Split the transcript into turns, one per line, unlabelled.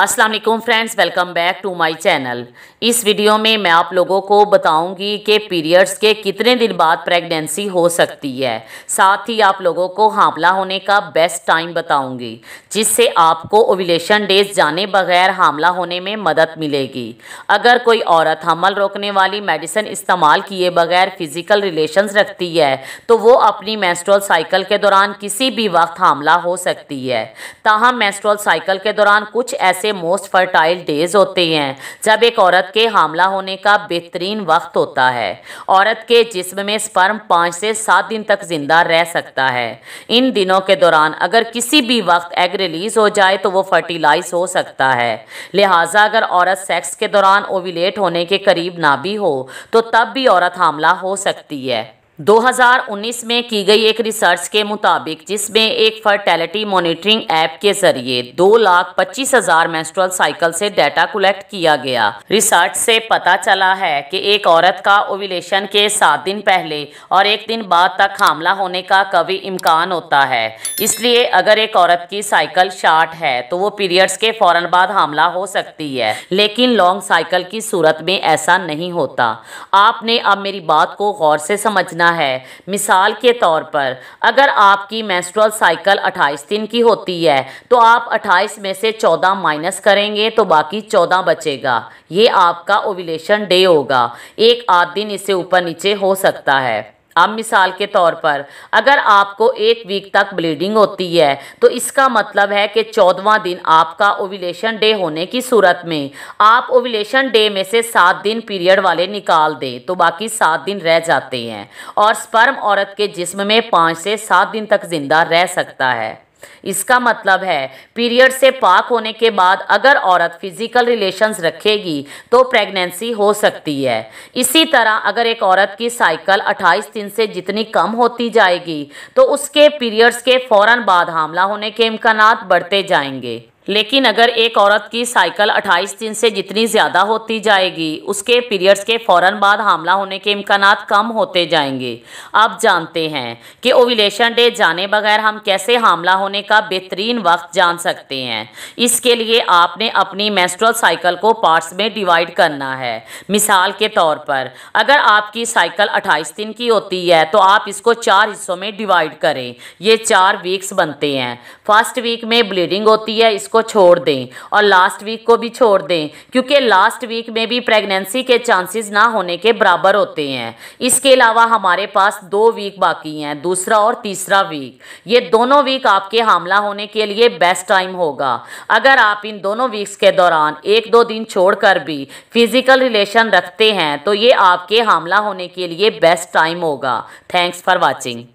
अस्सलाम वालेकुम friends welcome back to my channel इस वीडियो में मैं आप लोगों को बताऊंगी कि पीरियड्स के कितने दिन बाद प्रेगनेंसी हो सकती है साथ ही आप लोगों को हामला होने का बेस्ट टाइम बताऊंगी जिससे आपको ओविलेशन डेज जाने बगैर हामला होने में मदद मिलेगी अगर कोई औरत हमल रोकने वाली मेडिसिन इस्तेमाल किए बगैर फिजिकल रिलेशन रखती है तो वो अपनी मेस्ट्रोल साइकिल के दौरान किसी भी वक्त हामला हो सकती है ताहम मेस्ट्रोल साइकिल के दौरान कुछ ऐसे ऐसे मोस्ट फर्टाइल डेज होते हैं जब एक औरत के हामला होने का बेहतरीन वक्त होता है औरत के जिस्म में स्पर्म पाँच से सात दिन तक जिंदा रह सकता है इन दिनों के दौरान अगर किसी भी वक्त एग रिलीज हो जाए तो वो फर्टिलाइज हो सकता है लिहाजा अगर औरत सेक्स के दौरान ओविलेट होने के करीब ना भी हो तो तब भी औरत हामला हो सकती है 2019 में की गई एक रिसर्च के मुताबिक जिसमें एक फर्टेलिटी मॉनिटरिंग ऐप के जरिए दो लाख पच्चीस हजार मेस्ट्रल साइकिल से डाटा कलेक्ट किया गया रिसर्च से पता चला है कि एक औरत का ओविलेशन के सात दिन पहले और एक दिन बाद तक हमला होने का कभी इम्कान होता है इसलिए अगर एक औरत की साइकिल शार्ट है तो वो पीरियड्स के फौरन बाद हमला हो सकती है लेकिन लॉन्ग साइकिल की सूरत में ऐसा नहीं होता आपने अब मेरी बात को गौर से समझना करना है मिसाल के तौर पर अगर आपकी मेस्ट्रल साइकिल 28 दिन की होती है तो आप 28 में से 14 माइनस करेंगे तो बाकी 14 बचेगा ये आपका ओविलेशन डे होगा एक आध दिन इससे ऊपर नीचे हो सकता है अब मिसाल के तौर पर अगर आपको एक वीक तक ब्लीडिंग होती है तो इसका मतलब है कि चौदवा दिन आपका ओविलेशन डे होने की सूरत में आप ओविलेशन डे में से सात दिन पीरियड वाले निकाल दें तो बाकी सात दिन रह जाते हैं और स्पर्म औरत के जिस्म में पाँच से सात दिन तक जिंदा रह सकता है इसका मतलब है पीरियड से पाक होने के बाद अगर औरत फिजिकल रिलेशंस रखेगी तो प्रेगनेंसी हो सकती है इसी तरह अगर एक औरत की साइकिल 28 दिन से जितनी कम होती जाएगी तो उसके पीरियड्स के फौरन बाद हामला होने के इम्कान बढ़ते जाएंगे लेकिन अगर एक औरत की साइकिल 28 दिन से जितनी ज़्यादा होती जाएगी उसके पीरियड्स के फ़ौर बाद हमला होने के इम्कान कम होते जाएंगे आप जानते हैं कि ओविलेशन डे जाने बगैर हम कैसे हमला होने का बेहतरीन वक्त जान सकते हैं इसके लिए आपने अपनी मेस्ट्रल साइकिल को पार्ट्स में डिवाइड करना है मिसाल के तौर पर अगर आपकी साइकिल अट्ठाईस दिन की होती है तो आप इसको चार हिस्सों में डिवाइड करें ये चार वीक्स बनते हैं फर्स्ट वीक में ब्लीडिंग होती है इसको को छोड़ दें और लास्ट वीक को भी छोड़ दें क्योंकि लास्ट वीक में भी प्रेगनेंसी के चांसेस ना होने के बराबर होते हैं इसके अलावा हमारे पास दो वीक बाकी हैं दूसरा और तीसरा वीक ये दोनों वीक आपके हमला होने के लिए बेस्ट टाइम होगा अगर आप इन दोनों वीक्स के दौरान एक दो दिन छोड़कर भी फिजिकल रिलेशन रखते हैं तो ये आपके हमला होने के लिए बेस्ट टाइम होगा थैंक्स फॉर वॉचिंग